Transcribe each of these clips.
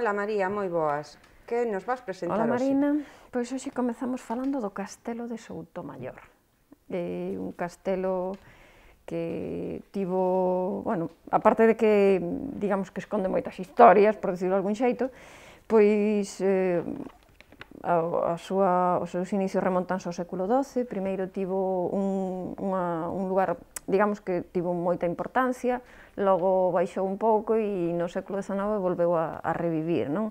Ola María, moi boas. Que nos vas presentar Ola Marina, hoxe? pois hoxe comezamos falando do castelo de Soutomayor. É un castelo que tivo, bueno, aparte de que digamos que esconde moitas historias, por decirlo algún xeito, pois eh, a, a súa, os seus inicios remontanse ao século XII, primeiro tivo un, unha, un lugar, digamos que tivo moita importancia, logo baixou un pouco e no século XIX volveu a, a revivir, non?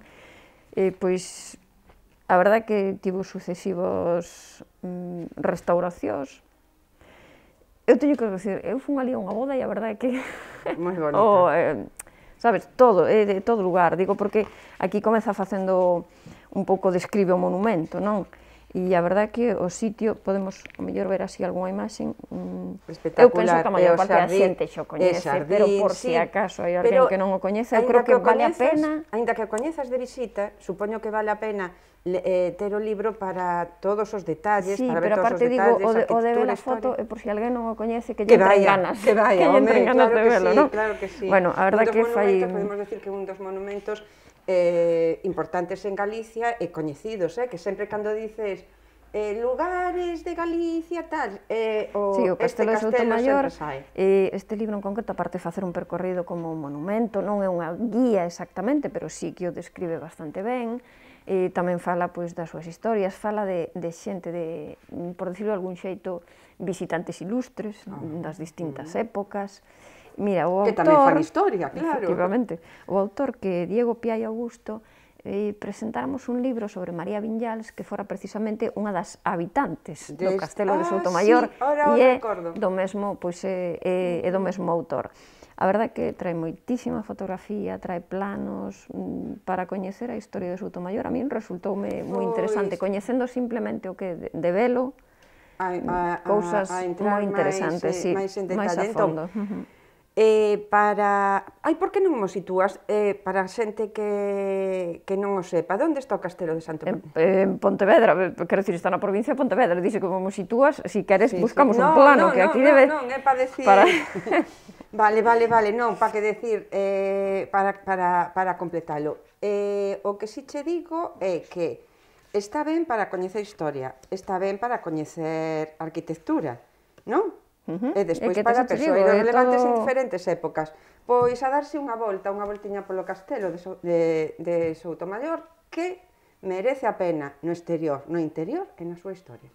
E, pois, a verdade é que tivo sucesivos mm, restauracións, Eu teño que dicir, eu fun ali a unha boda e a verdade é que... Moi bonita. o, oh, eh, sabes, todo, é eh, de todo lugar, digo porque aquí comeza facendo un pouco describe o monumento, non? E a verdade é que o sitio, podemos o mellor ver así algunha imaxe, mm, espectacular. Eu penso que a maior parte da xente xo coñece, pero por sí. si acaso hai alguén pero, que non o coñece, eu creo que, que vale a pena. Ainda que o coñezas de visita, supoño que vale a pena eh, ter o libro para todos os detalles, sí, para ver todos os detalles, digo, o de, o de ver a foto, e eh, por si alguén non o coñece, que, que lle entren ganas. Que vaya, que entren ganas claro de verlo, sí, ¿no? claro que sí. Bueno, a verdad que fai... Podemos decir que un dos monumentos eh, importantes en Galicia e coñecidos, eh, que sempre cando dices eh, lugares de Galicia, tal, eh, o, sí, o Castelo este Castelo Mayor, eh, este libro en concreto, aparte de facer un percorrido como un monumento, non é unha guía exactamente, pero sí que o describe bastante ben, e tamén fala pois, das súas historias, fala de, de xente, de, por decirlo de algún xeito, visitantes ilustres ah, das distintas uh -huh. épocas. Mira, o que autor... Que tamén fan historia, claro. Efectivamente. O autor que Diego Piai Augusto eh, presentáramos un libro sobre María Vinyals que fora precisamente unha das habitantes Des... do castelo ah, de Maior sí, e é do mesmo, pois, é, eh, é, eh, é do mesmo autor. A verdade que trae moitísima fotografía, trae planos mm, para coñecer a historia de Sotomayor. A min resultoume moi interesante, pois... coñecendo simplemente o que de velo, a, a, cousas moi interesantes, máis, sí, eh, máis, máis a entón, fondo. Entón, eh, para... Ai, por que non mo sitúas eh, para a xente que, que non o sepa? Onde está o Castelo de Santo Tomé? En, en Pontevedra, eh, quero dicir, está na provincia de Pontevedra. Dice como mo sitúas, si queres, sí, buscamos sí. No, un plano no, que aquí no, debe... Non, non, é para decir... Para... vale, vale, vale, non, para que decir, eh, para, para, para completalo. Eh, o que si che digo é que está ben para coñecer historia, está ben para coñecer arquitectura, non? -huh. E despois e para persoeiros eh, relevantes todo... en diferentes épocas. Pois a darse unha volta, unha voltiña polo castelo de, so, de, de Soutomaior que merece a pena no exterior, no interior e na súa historia.